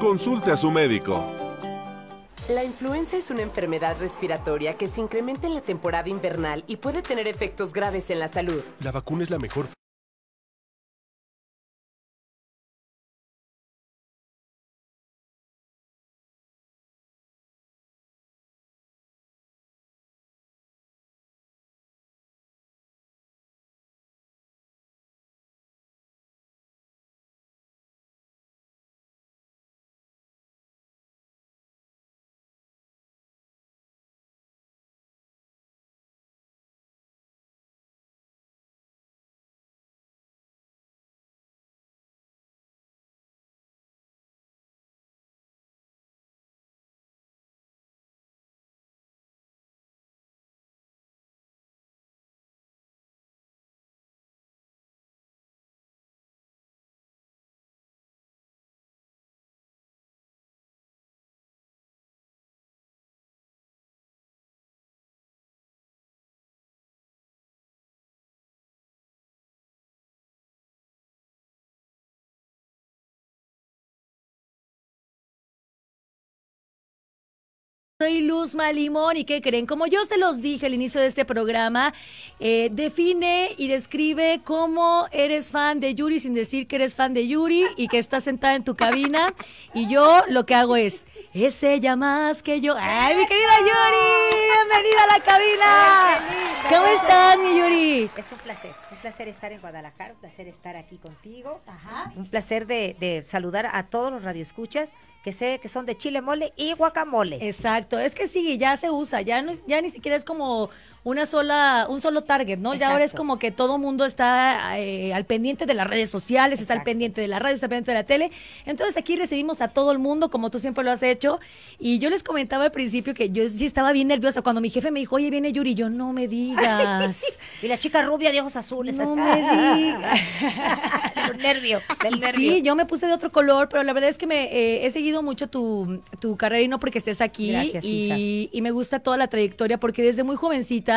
Consulte a su médico. La influenza es una enfermedad respiratoria que se incrementa en la temporada invernal y puede tener efectos graves en la salud. La vacuna es la mejor Soy Luz Malimón y ¿qué creen? Como yo se los dije al inicio de este programa, eh, define y describe cómo eres fan de Yuri sin decir que eres fan de Yuri y que estás sentada en tu cabina y yo lo que hago es, es ella más que yo. ¡Ay, mi querida Yuri! ¡Bienvenida a la cabina! ¿Cómo estás, mi Yuri? Es un placer. Un placer estar en Guadalajara, un placer estar aquí contigo. Ajá. Un placer de, saludar a todos los radioescuchas que sé que son de chile mole y guacamole. Exacto, es que sí, ya se usa, ya ni siquiera es como una sola, un solo target, ¿no? Ya ahora es como que todo mundo está eh, al pendiente de las redes sociales, está al pendiente de la radio, está al pendiente de la tele. Entonces aquí recibimos a todo el mundo, como tú siempre lo has hecho. Y yo les comentaba al principio que yo sí estaba bien nerviosa cuando mi jefe me dijo, oye, viene Yuri, yo no me digas. y la chica rubia de ojos azules. No me digas. del nervio, del nervio. Sí, yo me puse de otro color, pero la verdad es que me eh, he seguido mucho tu, tu carrera y no porque estés aquí. y me gusta toda la trayectoria porque desde muy jovencita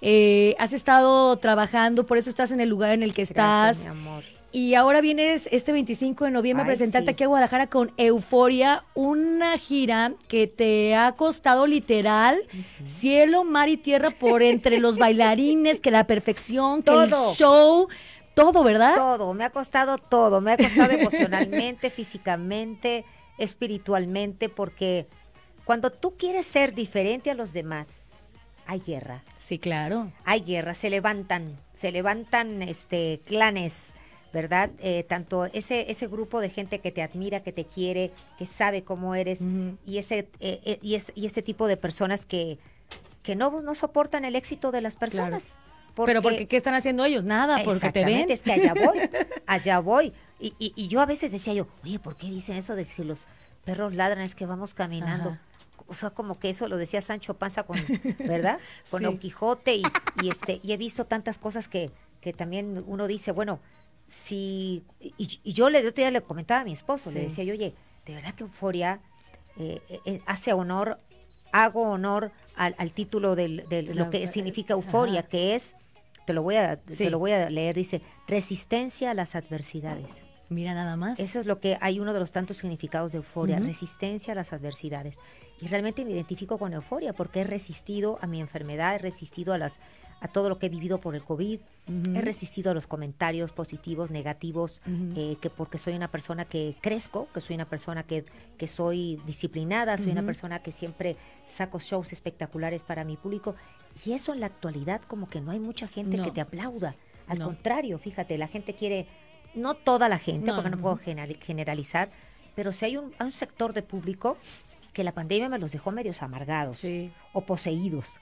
eh, has estado trabajando, por eso estás en el lugar en el que estás. amor. Y ahora vienes este 25 de noviembre a presentarte aquí a Guadalajara con Euforia, una gira que te ha costado literal cielo, mar y tierra por entre los bailarines, que la perfección, que todo. el show, todo, ¿verdad? Todo, me ha costado todo, me ha costado emocionalmente, físicamente, espiritualmente, porque cuando tú quieres ser diferente a los demás, hay guerra. Sí, claro. Hay guerra, se levantan, se levantan este clanes, ¿verdad? Eh, tanto ese, ese grupo de gente que te admira, que te quiere, que sabe cómo eres, y, ese, eh, eh, y, este tipo de personas que, que no, no soportan el éxito de las personas. Pero porque, ¿qué están haciendo ellos? Nada, porque te ven. es que allá voy, allá voy. Y, y, yo a veces decía yo, oye, ¿por qué dicen eso de que si los perros ladran es que vamos caminando? o sea, como que eso lo decía Sancho Panza con, ¿verdad? Con Don Quijote y, este, y he visto tantas cosas que, también uno dice, bueno, si, y, yo le, otro día le comentaba a mi esposo, le decía yo, oye, de verdad que Euforia eh, eh, hace honor, hago honor al, título del, de lo que eh, significa euforia, que es, te lo voy a, te lo voy a leer, dice, resistencia a las adversidades. Mira nada más. Eso es lo que hay uno de los tantos significados de euforia, resistencia a las adversidades. Y realmente me identifico con euforia porque he resistido a mi enfermedad, he resistido a las a todo lo que he vivido por el COVID, he resistido a los comentarios positivos, negativos, eh, que porque soy una persona que crezco, que soy una persona que, soy disciplinada, soy una persona que siempre saco shows espectaculares para mi público. Y eso en la actualidad como que no hay mucha gente que te aplauda. Al contrario, fíjate, la gente quiere no toda la gente, porque no puedo generalizar, pero si hay un, hay un sector de público que la pandemia me los dejó medios amargados o poseídos.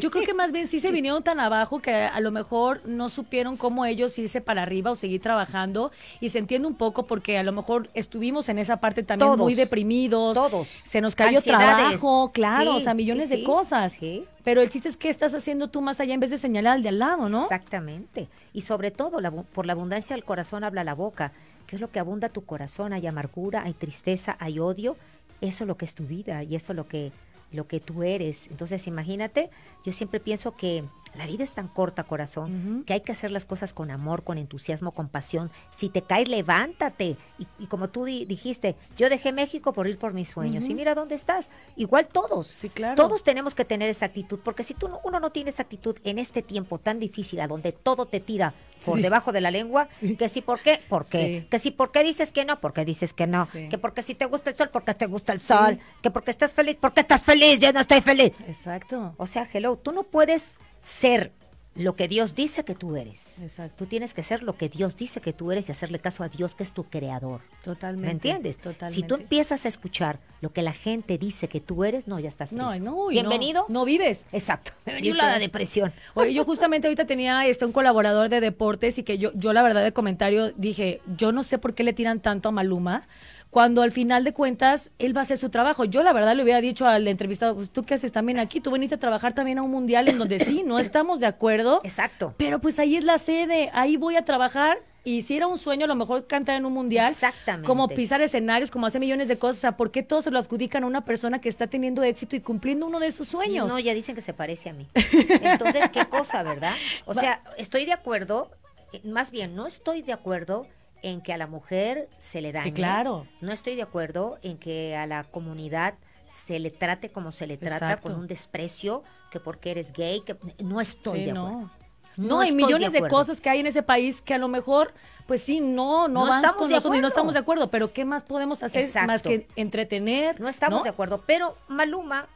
Yo creo que más bien sí se vinieron tan abajo que a lo mejor no supieron cómo ellos irse para arriba o seguir trabajando y se entiende un poco porque a lo mejor estuvimos en esa parte también muy deprimidos. Todos. Se nos cayó trabajo, claro, o sea, millones de cosas. Pero el chiste es que estás haciendo tú más allá en vez de señalar al de al lado, ¿no? Exactamente. Y sobre todo, la, por la abundancia del corazón habla la boca. ¿Qué es lo que abunda tu corazón? Hay amargura, hay tristeza, hay odio eso es lo que es tu vida y eso es lo que, lo que tú eres. Entonces, imagínate, yo siempre pienso que la vida es tan corta, corazón, que hay que hacer las cosas con amor, con entusiasmo, con pasión. Si te caes, levántate. Y, como tú dijiste, yo dejé México por ir por mis sueños. Y mira dónde estás. Igual todos. Sí, claro. Todos tenemos que tener esa actitud, porque si tú, uno no tiene esa actitud en este tiempo tan difícil, a donde todo te tira por debajo de la lengua, que si ¿por qué? ¿Por qué? Que si ¿por qué dices que no? Porque dices que no. Que porque si te gusta el sol, porque te gusta el sol. Que porque estás feliz, porque estás feliz, yo no estoy feliz. Exacto. O sea, hello, tú no puedes ser lo que Dios dice que tú eres. Tú tienes que ser lo que Dios dice que tú eres y hacerle caso a Dios que es tu creador. Totalmente. ¿Me entiendes? Totalmente. Si tú empiezas a escuchar lo que la gente dice que tú eres, no, ya estás. No, no, bienvenido. No, vives. Exacto. Bienvenido a la depresión. Oye, yo justamente ahorita tenía este, un colaborador de deportes y que yo, yo la verdad de comentario dije, yo no sé por qué le tiran tanto a Maluma cuando al final de cuentas él va a hacer su trabajo. Yo la verdad le hubiera dicho al entrevistado, pues tú qué haces también aquí, tú viniste a trabajar también a un mundial en donde sí, no estamos de acuerdo. Exacto. Pero pues ahí es la sede, ahí voy a trabajar y si era un sueño, a lo mejor cantar en un mundial. Exactamente. Como pisar escenarios, como hacer millones de cosas. O sea, ¿por qué todos se lo adjudican a una persona que está teniendo éxito y cumpliendo uno de sus sueños? no, ya dicen que se parece a mí. Entonces, qué cosa, ¿verdad? O sea, estoy de acuerdo, eh, más bien, no estoy de acuerdo en que a la mujer se le dañe. Sí, claro. No estoy de acuerdo en que a la comunidad se le trate como se le trata, con un desprecio, que porque eres gay, que no estoy de acuerdo. No. hay millones de, cosas que hay en ese país que a lo mejor, pues sí, no, no, estamos de acuerdo. no estamos de acuerdo, pero ¿qué más podemos hacer más que entretener? No estamos de acuerdo, pero Maluma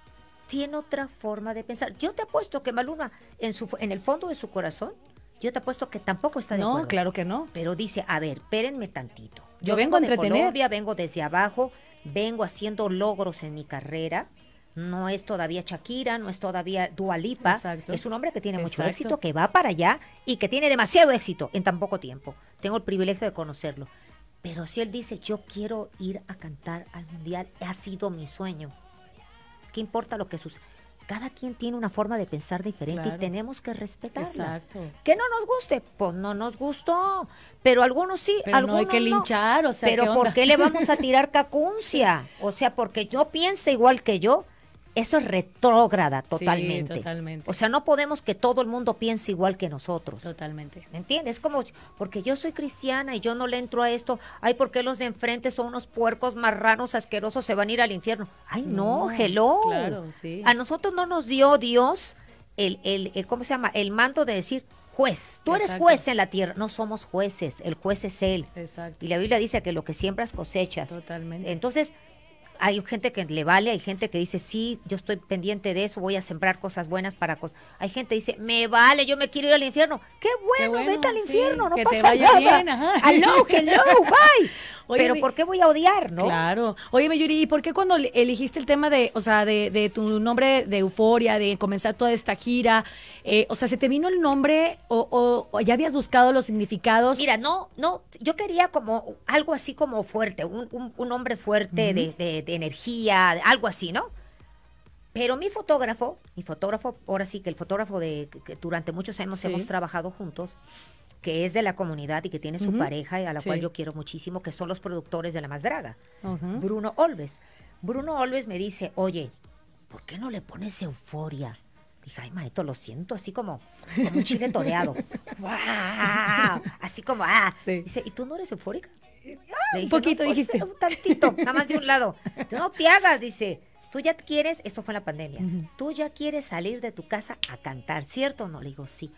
tiene otra forma de pensar. Yo te apuesto que Maluma, en, su, en el fondo de su corazón, yo te apuesto que tampoco está de acuerdo. No, claro que no. Pero dice, a ver, espérenme tantito. Yo, vengo, a entretener. De Colombia, vengo desde abajo, vengo haciendo logros en mi carrera. No es todavía Shakira, no es todavía Dualipa. Es un hombre que tiene mucho éxito, que va para allá y que tiene demasiado éxito en tan poco tiempo. Tengo el privilegio de conocerlo. Pero si él dice, yo quiero ir a cantar al mundial, ha sido mi sueño. ¿Qué importa lo que suceda? cada quien tiene una forma de pensar diferente y tenemos que respetarla. Que no nos guste, pues no nos gustó, pero algunos sí, algunos no hay que linchar, o sea, pero ¿por qué le vamos a tirar cacuncia? O sea, porque yo piense igual que yo, eso es retrógrada totalmente. totalmente. O sea, no podemos que todo el mundo piense igual que nosotros. Totalmente. ¿Me entiendes? Es como, porque yo soy cristiana y yo no le entro a esto, ay, porque los de enfrente son unos puercos marranos asquerosos, se van a ir al infierno? Ay, no, hello. Claro, sí. A nosotros no nos dio Dios el, el, ¿cómo se llama? El mando de decir, juez. Tú eres juez en la tierra, no somos jueces, el juez es él. Exacto. Y la Biblia dice que lo que siembras cosechas. Totalmente. Entonces, hay gente que le vale, hay gente que dice, sí, yo estoy pendiente de eso, voy a sembrar cosas buenas para cosas. Hay gente que dice, me vale, yo me quiero ir al infierno. Qué bueno, vete al infierno, no que te vaya Bien, Hello, hello, bye. Pero ¿por qué voy a odiar, no? Claro. Oye, Yuri, ¿y por qué cuando elegiste el tema de, o sea, de, tu nombre de Euforia, de comenzar toda esta gira, eh, o sea, ¿se te vino el nombre o, ya habías buscado los significados? Mira, no, no, yo quería como algo así como fuerte, un, un, fuerte de, de energía, algo así, ¿no? Pero mi fotógrafo, mi fotógrafo, ahora sí que el fotógrafo de que durante muchos años hemos trabajado juntos, que es de la comunidad y que tiene su pareja, a la cual yo quiero muchísimo, que son los productores de La Más Draga, Bruno Olves. Bruno Olves me dice, oye, ¿por qué no le pones euforia? Dije, ay, maestro, lo siento así como, un chile toreado. ¡Wow! Así como, ah. Dice, ¿y tú no eres eufórica? Eh, un poquito pues, dijiste. un tantito, nada más de un lado. No te hagas, dice. Tú ya quieres, eso fue en la pandemia, tú ya quieres salir de tu casa a cantar, ¿cierto no? Le digo, sí.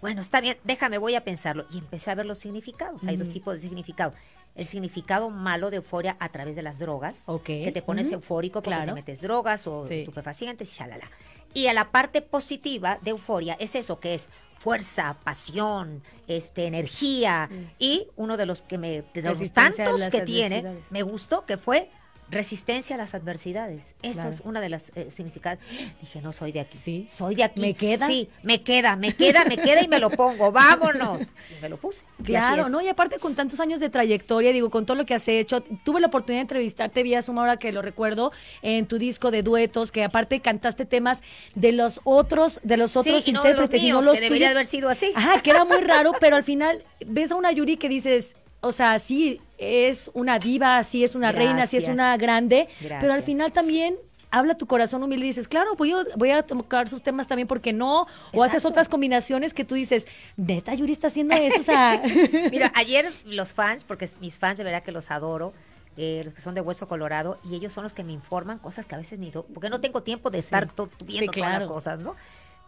Bueno, está bien, déjame, voy a pensarlo. Y empecé a ver los significados. Hay dos tipos de significado. El significado malo de euforia a través de las drogas, que te pones eufórico porque te metes drogas o estupefacientes, y shalala. Y a la parte positiva de euforia es eso, que es fuerza, pasión, este, energía. Y uno de los que me, de los tantos que tiene, me gustó, que fue resistencia a las adversidades. Eso es una de las eh, significadas, Dije, no soy de aquí. Sí. Soy de aquí. ¿Me queda? Sí, me queda, me queda, me queda y me lo pongo. Vámonos. Y me lo puse. Claro, ¿no? Y aparte con tantos años de trayectoria, digo, con todo lo que has hecho, tuve la oportunidad de entrevistarte vía Suma, ahora que lo recuerdo, en tu disco de duetos, que aparte cantaste temas de los otros, de los otros intérpretes y no los, míos, haber sido así. Ajá, que era muy raro, pero al final ves a una Yuri que dices, o sea, sí, es una diva, así es una reina, así es una grande, pero al final también habla tu corazón humilde y dices, claro, voy yo voy a tocar sus temas también, porque no? O haces otras combinaciones que tú dices, neta, Yuri está haciendo eso. Mira, ayer los fans, porque mis fans de verdad que los adoro, eh, los que son de Hueso Colorado, y ellos son los que me informan cosas que a veces ni... porque no tengo tiempo de estar viendo todas las cosas, ¿no?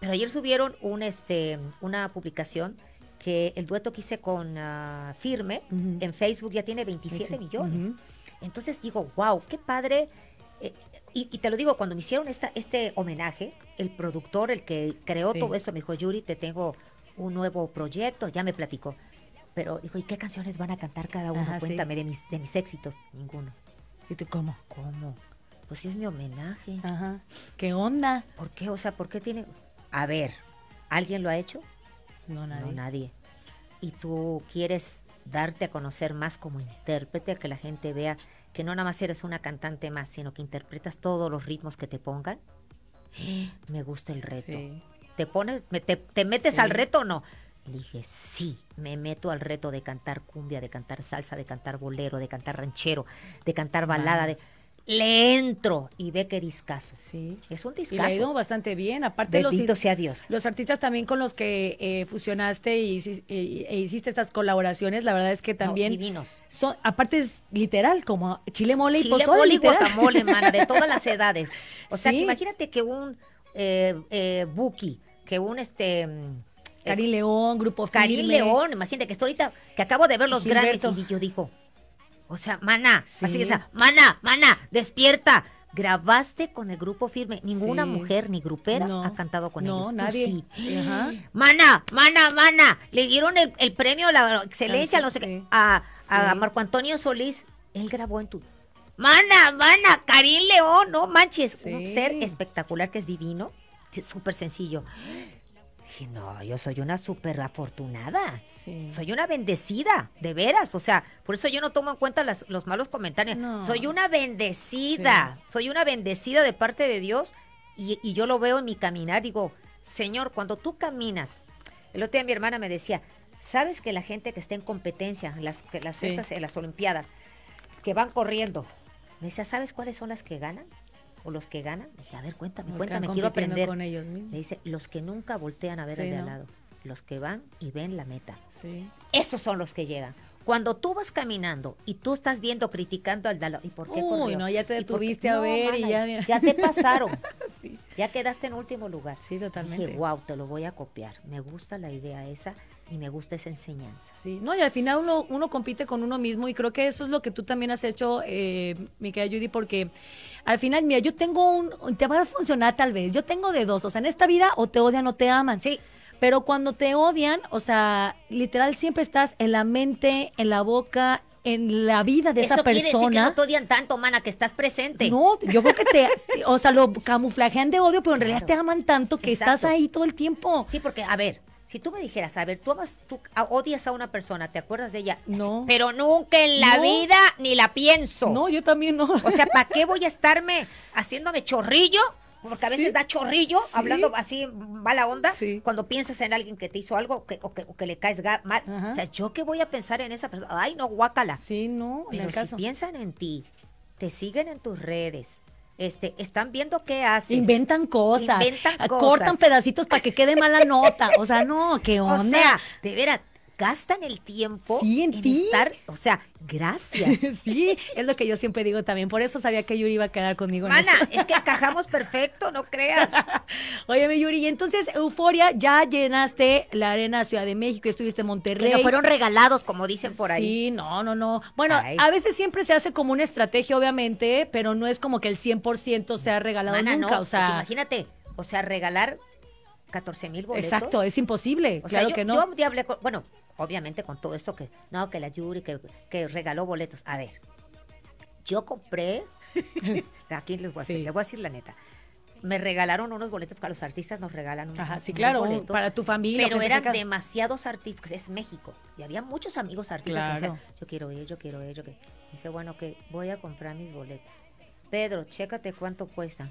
Pero ayer subieron un, este, una publicación que el dueto que hice con ah, Firme en Facebook ya tiene 27 millones. Entonces digo, wow, qué padre. Eh, y, te lo digo, cuando me hicieron esta, este homenaje, el productor, el que creó todo esto, me dijo, Yuri, te tengo un nuevo proyecto, ya me platicó. Pero dijo, ¿y qué canciones van a cantar cada uno? Cuéntame de, mis, de mis éxitos. Ninguno. ¿Y tú cómo? ¿Cómo? Pues sí es mi homenaje. Ajá. ¿Qué onda? ¿Por qué? O sea, ¿por qué tiene...? A ver, ¿alguien lo ha hecho? No nadie. No Y tú quieres darte a conocer más como intérprete, a que la gente vea que no nada más eres una cantante más, sino que interpretas todos los ritmos que te pongan. Me gusta el reto. ¿Te, pones, te, metes al reto o no? Le dije, sí, me meto al reto de cantar cumbia, de cantar salsa, de cantar bolero, de cantar ranchero, de cantar balada, de le entro y ve que discazo. Sí. Es un discazo. Y ha ido bastante bien. Aparte Bendito los, sea Dios. Los artistas también con los que eh, fusionaste y, eh, e, hiciste estas colaboraciones, la verdad es que también. divinos. Son, aparte es literal, como chile mole y chile Mole y guacamole, de todas las edades. O sea, imagínate que un eh, eh, Buki, que un este. Cari mm, eh, León, Grupo Cari León, imagínate que esto ahorita, que acabo de ver los grandes y yo dijo, o sea, mana, así que, mana, mana, despierta. Grabaste con el grupo firme. Ninguna mujer ni grupera ha cantado con ellos. No, Sí. Mana, mana, mana. Le dieron el, premio premio, la excelencia, no sé qué, a, Marco Antonio Solís. Él grabó en tu Mana, mana, Karim León, no manches. Un ser espectacular que es divino, súper sencillo no, yo soy una súper afortunada. Soy una bendecida, de veras. O sea, por eso yo no tomo en cuenta los malos comentarios. Soy una bendecida. Soy una bendecida de parte de Dios. Y, yo lo veo en mi caminar. Digo, Señor, cuando tú caminas. El otro día mi hermana me decía, ¿sabes que la gente que está en competencia, las, que las, estas, en eh, las Olimpiadas, que van corriendo, me decía, ¿sabes cuáles son las que ganan? o los que ganan, dije, a ver, cuéntame, cuéntame, quiero aprender. Le dice, los que nunca voltean a ver al de al lado, los que van y ven la meta. Sí. Esos son los que llegan. Cuando tú vas caminando y tú estás viendo, criticando al lado, ¿y por qué? Uy, no, ya te detuviste a ver y ya, ya te pasaron. sí. Ya quedaste en último lugar. Sí, totalmente. Dije, wow, te lo voy a copiar. Me gusta la idea esa y me gusta esa enseñanza. Sí, no, y al final uno, uno compite con uno mismo y creo que eso es lo que tú también has hecho, eh, mi querida Judy, porque al final, mira, yo tengo un, te va a funcionar tal vez, yo tengo de dos, o sea, en esta vida o te odian o te aman. Sí. Pero cuando te odian, o sea, literal siempre estás en la mente, en la boca, en la vida de esa persona. Decir que no te odian tanto, mana, que estás presente. No, yo creo que te, o sea, lo camuflajean de odio, pero en realidad te aman tanto que estás ahí todo el tiempo. Sí, porque, a ver, si tú me dijeras, a ver, tú amas, tú odias a una persona, ¿te acuerdas de ella? No. Pero nunca en la vida ni la pienso. No, yo también no. O sea, ¿para qué voy a estarme haciéndome chorrillo? Porque a veces da chorrillo, hablando así, mala onda, sí. cuando piensas en alguien que te hizo algo o, que, le caes mal. O sea, ¿yo qué voy a pensar en esa persona? Ay, no, guácala. Sí, no, Pero si piensan en ti, te siguen en tus redes, este, están viendo qué hacen. Inventan cosas. Inventan cosas. Cortan pedacitos para que quede mala nota. O sea, no, qué onda. O sea, de veras, gastan el tiempo sí, en, estar, o sea, gracias. sí, es lo que yo siempre digo también, por eso sabía que Yuri iba a quedar conmigo. Ana, es que acajamos perfecto, no creas. Oye, Yuri, y entonces Euforia, ya llenaste la arena Ciudad de México, y estuviste en Monterrey. Pero fueron regalados, como dicen por ahí. Sí, no, no, no. Bueno, a veces siempre se hace como una estrategia, obviamente, pero no es como que el 100% sea regalado Mana, nunca, o sea. Imagínate, o sea, regalar 14 mil boletos. Exacto, es imposible. O sea, que no. Yo hablé con, bueno, obviamente con todo esto que, no, que la Yuri, que, regaló boletos. A ver, yo compré, aquí les voy, a decir, les voy a decir la neta, me regalaron unos boletos, porque los artistas nos regalan unos, Ajá, sí, claro, para tu familia. Pero eran demasiados artistas, pues, es México, y había muchos amigos artistas decían, yo quiero ir, yo quiero ir, Dije, bueno, que voy a comprar mis boletos. Pedro, chécate cuánto cuestan.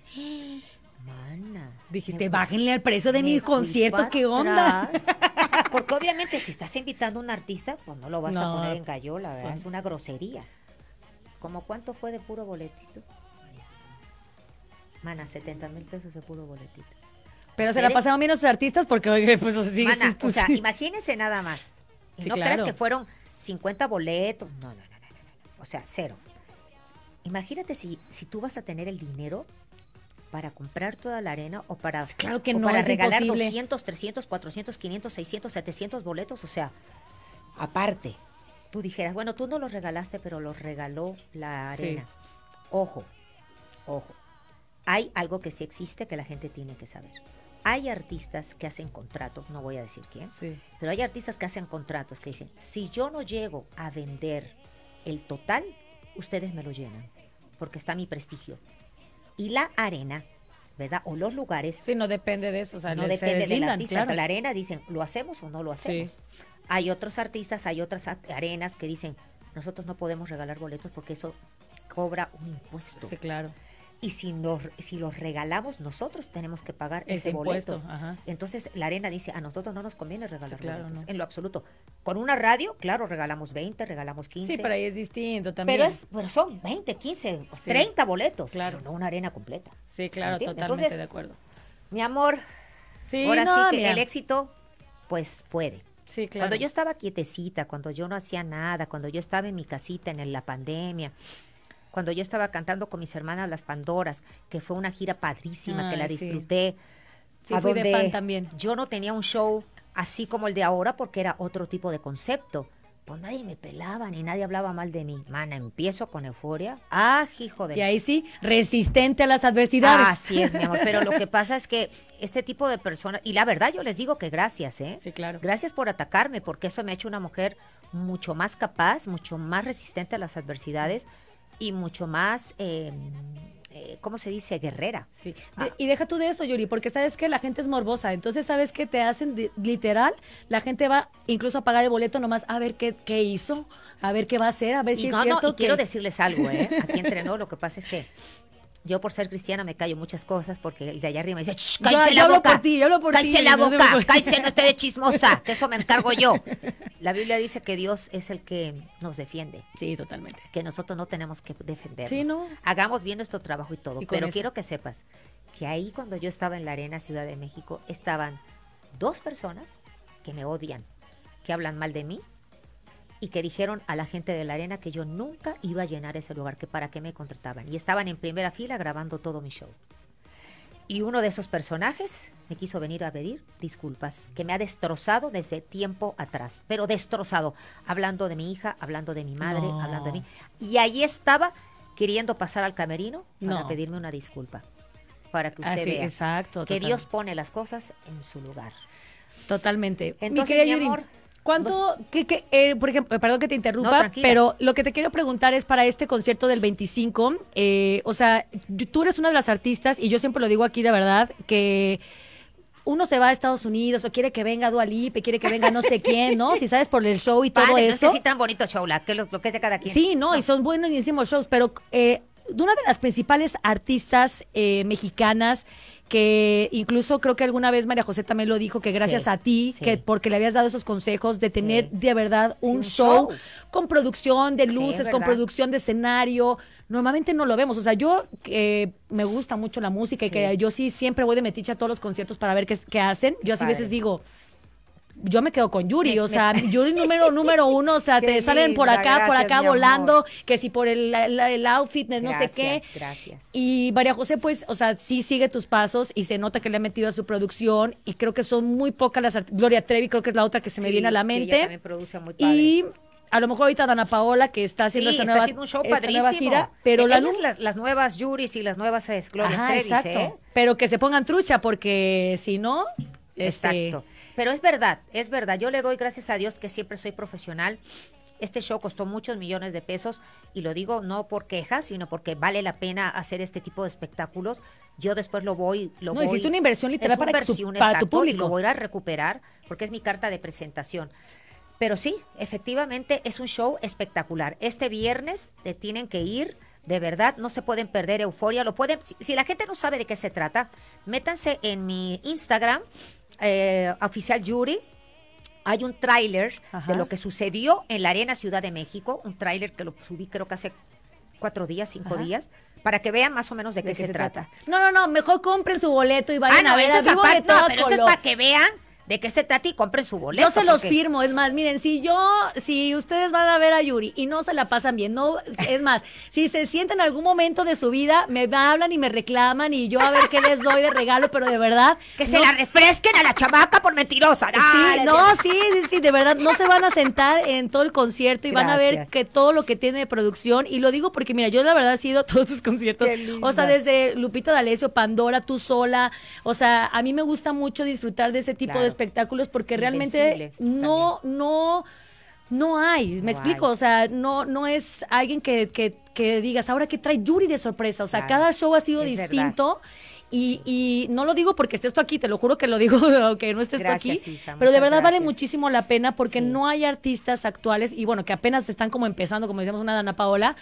Mana. Dijiste, bájenle al precio de mi concierto, ¿qué onda? Porque obviamente si estás invitando a un artista, pues no lo vas a poner en gallola, ¿verdad? Pues. Es una grosería. ¿Cómo cuánto fue de puro boletito? Mana, 70 mil pesos de puro boletito. Pero se la pasaron menos los artistas porque, oye, pues así Mana, O sea, imagínense nada más. Y no creas que fueron 50 boletos. No, no, no, no, O sea, cero. Imagínate si, si tú vas a tener el dinero para comprar toda la arena o para, para regalar 200, 300, 400, 500, 600, 700 boletos. O sea, aparte, tú dijeras, bueno, tú no los regalaste, pero los regaló la arena. Ojo, ojo. Hay algo que sí existe que la gente tiene que saber. Hay artistas que hacen contratos, no voy a decir quién, pero hay artistas que hacen contratos que dicen, si yo no llego a vender el total, ustedes me lo llenan, porque está mi prestigio y la arena, ¿verdad? O los lugares. Sí, no depende de eso. no depende del de artista. La arena dicen, ¿lo hacemos o no lo hacemos? Hay otros artistas, hay otras arenas que dicen, nosotros no podemos regalar boletos porque eso cobra un impuesto. Sí, claro y si, si los regalamos, nosotros tenemos que pagar ese, boleto. Entonces la arena dice, a nosotros no nos conviene regalar en lo absoluto. Con una radio, claro, regalamos 20, regalamos 15. Sí, pero ahí es distinto también. Pero, es, pero son 20, 15, 30 boletos, claro. no una arena completa. Sí, claro, totalmente de acuerdo. Mi amor, sí, ahora sí que el éxito, pues puede. Sí, claro. Cuando yo estaba quietecita, cuando yo no hacía nada, cuando yo estaba en mi casita en la pandemia, cuando yo estaba cantando con mis hermanas Las Pandoras, que fue una gira padrísima, que la disfruté. Sí, de fan también. Yo no tenía un show así como el de ahora porque era otro tipo de concepto. Pues nadie me pelaba ni nadie hablaba mal de mí. Mana, empiezo con euforia. Ah, hijo de... Y ahí sí, resistente a las adversidades. Así es, mi amor. Pero lo que pasa es que este tipo de personas, y la verdad yo les digo que gracias, ¿eh? Sí, claro. Gracias por atacarme porque eso me ha hecho una mujer mucho más capaz, mucho más resistente a las adversidades y mucho más... Em, eh, ¿cómo se dice? Guerrera. Sí. Ah. y deja tú de eso, Yuri, porque sabes que la gente es morbosa. Entonces, sabes que te hacen literal, la gente va incluso a pagar el boleto nomás a ver qué, hizo, a ver qué va a hacer, a ver si es cierto. y quiero decirles algo, ¿eh? Aquí entre lo que pasa es que yo por ser cristiana me callo muchas cosas porque el de allá arriba me dice, cállese la, boca, por ti, por cállese la boca, cállese, no esté de chismosa, que eso me encargo yo. La Biblia dice que Dios es el que nos defiende. Sí, totalmente. Que nosotros no tenemos que defendernos. Sí, ¿no? Hagamos bien nuestro trabajo y todo, pero quiero que sepas que ahí cuando yo estaba en la arena Ciudad de México estaban dos personas que me odian, que hablan mal de mí y que dijeron a la gente de la arena que yo nunca iba a llenar ese lugar, que para qué me contrataban. Y estaban en primera fila grabando todo mi show. Y uno de esos personajes me quiso venir a pedir disculpas, que me ha destrozado desde tiempo atrás, pero destrozado, hablando de mi hija, hablando de mi madre, hablando de mí. Y ahí estaba queriendo pasar al camerino para pedirme una disculpa, para que usted exacto, que Dios pone las cosas en su lugar. Totalmente. Entonces, mi, amor, ¿Cuánto, eh, por ejemplo, eh, perdón que te interrumpa, pero lo que te quiero preguntar es para este concierto del 25, eh, o sea, tú eres una de las artistas, y yo siempre lo digo aquí de verdad, que uno se va a Estados Unidos o quiere que venga Dualipe, quiere que venga no sé quién, ¿no? Si sabes por el show y todo eso. No sé si tan bonito show, que lo, que es de cada quien. Sí, no, y son buenísimos shows, pero eh, una de las principales artistas eh, mexicanas que incluso creo que alguna vez María José también lo dijo, que gracias a ti, que porque le habías dado esos consejos de tener de verdad un, show, con producción de luces, con producción de escenario. Normalmente no lo vemos. O sea, yo eh, me gusta mucho la música y que yo sí siempre voy de metiche a todos los conciertos para ver qué, qué hacen. Yo así a veces digo, yo me quedo con Yuri, o sea, Yuri número número uno, o sea, te salen por acá, por acá volando, que si por el, el, el outfit, no sé qué. Gracias. Y María José, pues, o sea, sí sigue tus pasos y se nota que le ha metido a su producción y creo que son muy pocas las Gloria Trevi, creo que es la otra que se me viene a la mente. Y a lo mejor ahorita Dana Paola que está haciendo esta, nueva, haciendo un show gira, pero las, nuevas Yuris y las nuevas eh, Gloria exacto. ¿eh? Pero que se pongan trucha porque si no, este, exacto. Pero es verdad, es verdad. Yo le doy gracias a Dios que siempre soy profesional. Este show costó muchos millones de pesos y lo digo no por quejas, sino porque vale la pena hacer este tipo de espectáculos. Yo después lo voy, lo no, hiciste una inversión literal para, tu, público. lo voy a recuperar porque es mi carta de presentación. Pero sí, efectivamente es un show espectacular. Este viernes te tienen que ir. De verdad, no se pueden perder euforia. Lo pueden, si la gente no sabe de qué se trata, métanse en mi Instagram, eh, oficial Yuri, hay un tráiler de lo que sucedió en la Arena Ciudad de México, un tráiler que lo subí creo que hace cuatro días, cinco días, para que vean más o menos de, qué, se, trata? No, no, no, mejor compren su boleto y vayan ah, a ver a pero eso es para que vean de qué se trata y compren su boleto. Yo se los firmo, es más, miren, si yo, si ustedes van a ver a Yuri y no se la pasan bien, no, es más, si se sienten en algún momento de su vida, me hablan y me reclaman y yo a ver qué les doy de regalo, pero de verdad. Que se la refresquen a la chamaca por mentirosa. no, sí, sí, de verdad, no se van a sentar en todo el concierto y van a ver que todo lo que tiene de producción, y lo digo porque, mira, yo la verdad he sido a todos sus conciertos, o sea, desde Lupita D'Alessio, Pandora, tú sola, o sea, a mí me gusta mucho disfrutar de ese tipo de espectáculos porque realmente no, no, no hay, me explico, o sea, no, no es alguien que, que, digas, ahora que trae Yuri de sorpresa, o sea, cada show ha sido distinto. Y, no lo digo porque estés tú aquí, te lo juro que lo digo que no estés tú aquí, pero de verdad vale muchísimo la pena porque no hay artistas actuales y bueno, que apenas están como empezando, como decíamos una Dana Paola,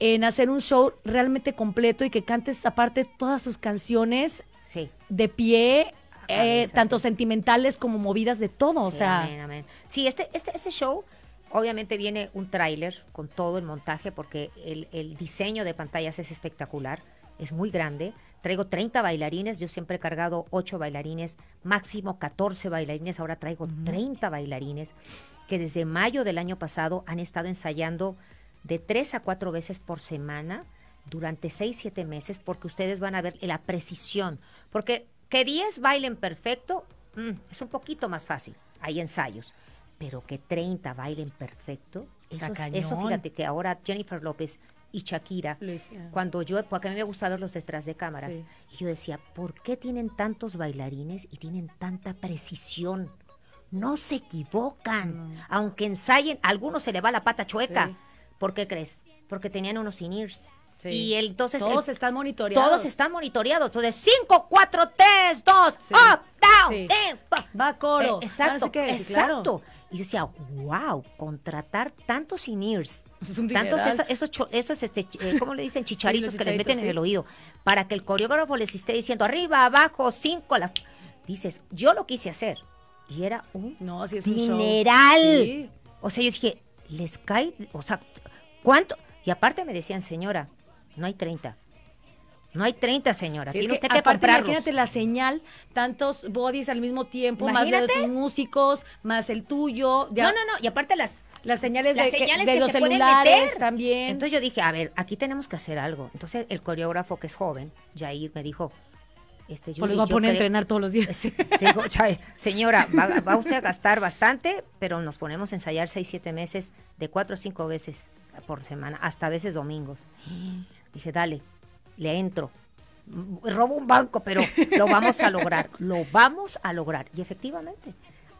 en hacer un show realmente completo y que cantes aparte todas sus canciones de pie eh, tanto sentimentales como movidas de todo. o sea. Sí, este, este, este, show. Obviamente viene un tráiler con todo el montaje porque el, el diseño de pantallas es espectacular, es muy grande, traigo 30 bailarines, yo siempre he cargado 8 bailarines, máximo 14 bailarines, ahora traigo 30 bailarines que desde mayo del año pasado han estado ensayando de 3 a 4 veces por semana durante 6, 7 meses, porque ustedes van a ver la precisión, porque que 10 bailen perfecto mm, es un poquito más fácil, hay ensayos, pero que 30 bailen perfecto, eso, eso fíjate que ahora Jennifer López y Shakira, cuando yo, porque a mí me gusta ver los extras de cámaras, yo decía, ¿por qué tienen tantos bailarines y tienen tanta precisión? No se equivocan, aunque ensayen, algunos se le va la pata chueca. ¿Por qué crees? Porque tenían unos sin ears y entonces. Todos están monitoreados. Todos están monitoreados. Entonces, 5, 4, 3, 2, up, down, sí. Va coro. Eh, exacto. exacto. Y yo decía, wow, contratar tantos in-ears, tantos esos, esos, este, eh, ¿cómo le dicen? Chicharitos que le meten en el oído, para que el coreógrafo les esté diciendo arriba, abajo, cinco. Dices, yo lo quise hacer. Y era un no, mineral. O sea, yo dije, les cae, o sea, ¿cuánto? Y aparte me decían, señora, no hay 30. No hay 30, señora. Tiene usted que comprarlos. Imagínate la señal, tantos bodies al mismo tiempo, más de tus músicos, más el tuyo. No, no, no. Y aparte las, las señales de, de los celulares también. Entonces yo dije, a ver, aquí tenemos que hacer algo. Entonces el coreógrafo que es joven, Jair, me dijo, este, pues lo iba a poner a entrenar todos los días. señora, va, usted a gastar bastante, pero nos ponemos a ensayar seis, siete meses, de cuatro o cinco veces por semana, hasta a veces domingos. Dije, dale, le entro. Mm, robo un banco, pero lo vamos a lograr. Lo vamos a lograr. Y efectivamente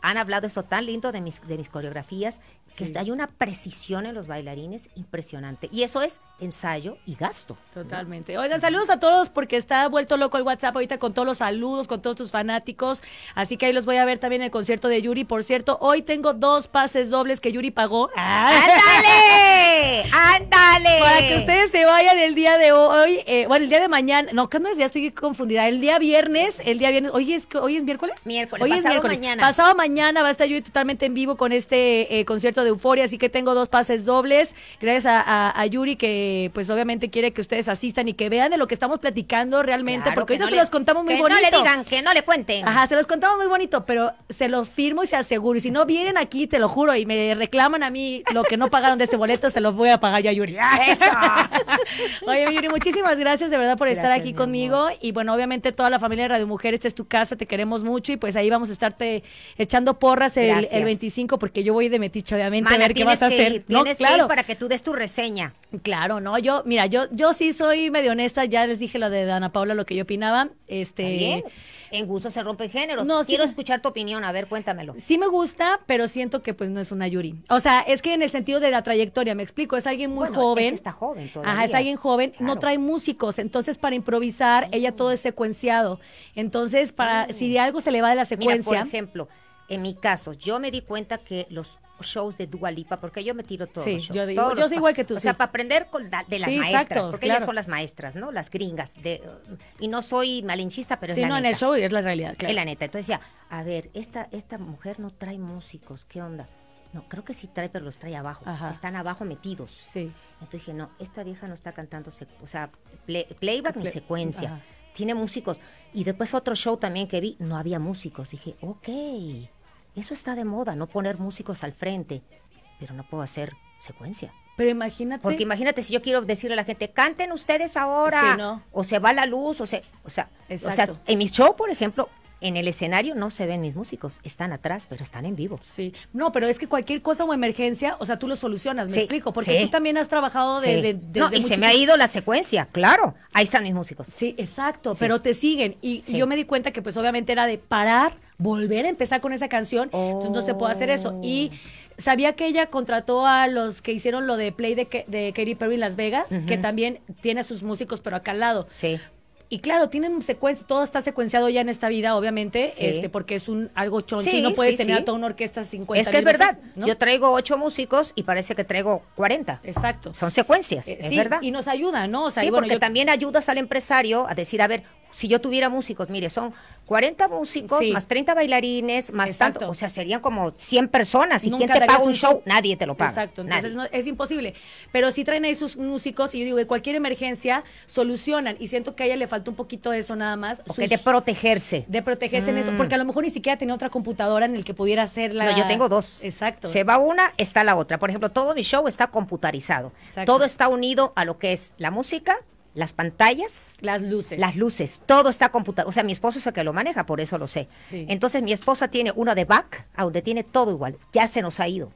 han hablado eso tan lindo de mis, de mis coreografías, que hay una precisión en los bailarines impresionante. Y eso es ensayo y gasto. Totalmente. Oigan, saludos a todos porque está vuelto loco el WhatsApp ahorita con todos los saludos, con todos tus fanáticos. Así que ahí los voy a ver también en el concierto de Yuri. Por cierto, hoy tengo dos pases dobles que Yuri pagó. ¡Ándale! ¡Ándale! Para que ustedes se vayan el día de hoy, eh, bueno, el día de mañana, no, no es? Ya estoy confundida. El día viernes, el día viernes, hoy es, hoy es miércoles? Miércoles, hoy es miércoles. Pasado mañana mañana va a estar Yuri totalmente en vivo con este eh, concierto de Euforia, así que tengo dos pases dobles. Gracias a, Yuri que pues obviamente quiere que ustedes asistan y que vean de lo que estamos platicando realmente, porque ahorita no se los contamos muy Que no le digan, que no le cuenten. Ajá, se los contamos muy bonito, pero se los firmo y se aseguro. Y si no vienen aquí, te lo juro, y me reclaman a mí lo que no pagaron de este boleto, se los voy a pagar yo a Yuri. ¡Eso! Oye, Yuri, muchísimas gracias de verdad por estar aquí conmigo. Y bueno, obviamente toda la familia de Radio Mujer, esta es tu casa, te queremos mucho y pues ahí vamos a estarte echando porras el, el, 25 porque yo voy de metiche, obviamente, a ver qué vas a hacer. no, claro. para que tú des tu reseña. Claro, no, yo, mira, yo, yo sí soy medio honesta, ya les dije lo de Ana Paula, lo que yo opinaba. Este, En gusto se rompe género. No, Quiero escuchar tu opinión, a ver, cuéntamelo. Sí me gusta, pero siento que pues no es una Yuri. O sea, es que en el sentido de la trayectoria, me explico, es alguien muy joven. Es que está joven todavía. Ajá, es alguien joven, no trae músicos, entonces para improvisar, ella mm. todo es secuenciado. Entonces, para si mm. de algo se le va de la secuencia. por ejemplo, en mi caso, yo me di cuenta que los shows de Dualipa, porque yo me tiro todos los shows, Yo, digo, yo soy igual que tú. O sea, para aprender con de las maestras, exacto, porque ellas son las maestras, ¿no? Las gringas. De, y no soy malinchista, pero es la no, en el show es la realidad, claro. Es la neta. Entonces decía, a ver, esta, esta mujer no trae músicos, ¿qué onda? No, creo que sí trae, pero los trae abajo. Están abajo metidos. Sí. Entonces dije, no, esta vieja no está cantando, o sea, playback ni secuencia. Tiene músicos. Y después otro show también que vi, no había músicos. Dije, ok. Eso está de moda, no poner músicos al frente, pero no puedo hacer secuencia. Pero imagínate. Porque imagínate si yo quiero decirle a la gente, canten ustedes ahora, no. o se va la luz, o sea, o sea, en mi show, por ejemplo, en el escenario no se ven mis músicos, están atrás, pero están en vivo. Sí, no, pero es que cualquier cosa o emergencia, o sea, tú lo solucionas, me explico, porque tú también has trabajado desde, No, y se me ha ido la secuencia, claro, ahí están mis músicos. Sí, exacto, pero te siguen, y, yo me di cuenta que pues obviamente era de parar, volver a empezar con esa canción. Entonces no se puede hacer eso. Y oh. sabía que ella contrató a los que hicieron lo de Play de, de Katy Perry en Las Vegas, que también tiene a sus músicos, pero acá al lado. Sí. Y claro, tienen secuencia, todo está secuenciado ya en esta vida, obviamente, este, porque es un algo choncho y no puedes tener toda una orquesta 50 Es que es verdad, yo traigo ocho músicos y parece que traigo 40. Exacto. Son secuencias, eh, es verdad. Y nos ayuda, ¿no? sí, porque también ayudas al empresario a decir, a ver, si yo tuviera músicos, mire, son 40 músicos, más 30 bailarines, más tanto, o sea, serían como 100 personas. ¿Y quién te paga un show? Nadie te lo paga. Exacto, entonces es imposible. Pero si traen ahí sus músicos y yo digo, de cualquier emergencia solucionan y siento que a ella le falta un poquito de eso nada más. de protegerse. De protegerse en eso, mm. porque a lo mejor ni siquiera tenía otra computadora en el que pudiera hacerla. No, yo tengo dos. Exacto. Se va una, está la otra. Por ejemplo, todo mi show está computarizado. Todo está unido a lo que es la música, las pantallas, las luces, las luces, todo está computado. O sea, mi esposo es el que lo maneja, por eso lo sé. Entonces mi esposa tiene una de back, a donde tiene todo igual. Ya se nos ha ido.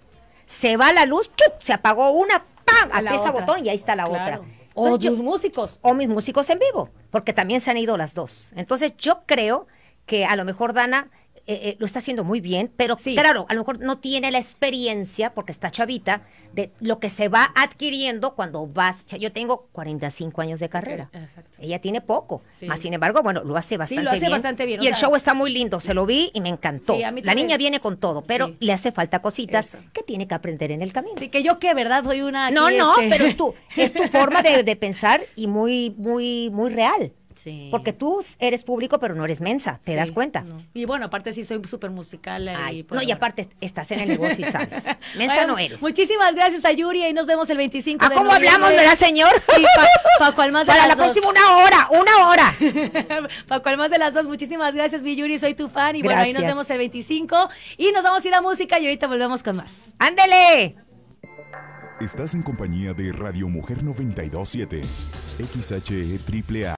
Se va la luz, se apagó una, ¡pam! ese botón y ahí está la otra. o mis músicos. O mis músicos en vivo, porque también se han ido las dos. Entonces yo creo que a lo mejor Dana eh, eh, lo está haciendo muy bien, pero claro, a lo mejor no tiene la experiencia, porque está chavita, de lo que se va adquiriendo cuando vas. Yo tengo 45 años de carrera. Ella tiene poco. Más sin embargo, bueno, lo hace bastante bien. Y el show está muy lindo, se lo vi y me encantó. la niña viene con todo, pero le hace falta cositas que tiene que aprender en el camino. Sí, que yo que, ¿verdad? Soy una. No, no, este pero es tu, es tu forma de, de pensar y muy, muy, muy real. Porque tú eres público, pero no eres mensa, te das cuenta. Y bueno, aparte sí soy súper musical. Eh, no, y aparte estás en el negocio y sabes. mensa no eres. Muchísimas gracias a Yuri ahí nos vemos el 25 ¿A cómo hablamos, verdad, señor? Sí, pa, pa más de Para la próxima una hora, una hora. Paco cual más de las dos, muchísimas gracias, mi Yuri, soy tu fan. Y bueno, ahí nos vemos el 25 y nos vamos a ir a música y ahorita volvemos con más. ¡Ándele! Estás en compañía de Radio Mujer 927, XHE AAA.